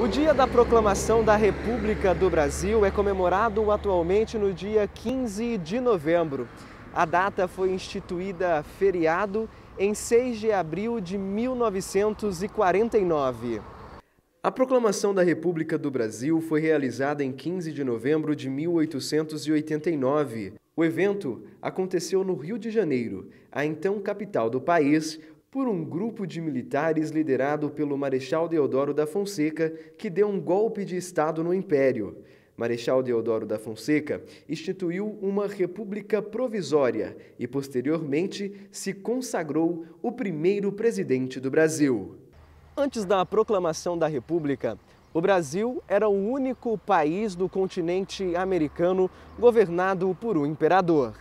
O dia da proclamação da República do Brasil é comemorado atualmente no dia 15 de novembro. A data foi instituída feriado em 6 de abril de 1949. A proclamação da República do Brasil foi realizada em 15 de novembro de 1889. O evento aconteceu no Rio de Janeiro, a então capital do país, por um grupo de militares liderado pelo Marechal Deodoro da Fonseca, que deu um golpe de Estado no Império. Marechal Deodoro da Fonseca instituiu uma república provisória e, posteriormente, se consagrou o primeiro presidente do Brasil. Antes da proclamação da República, o Brasil era o único país do continente americano governado por um imperador.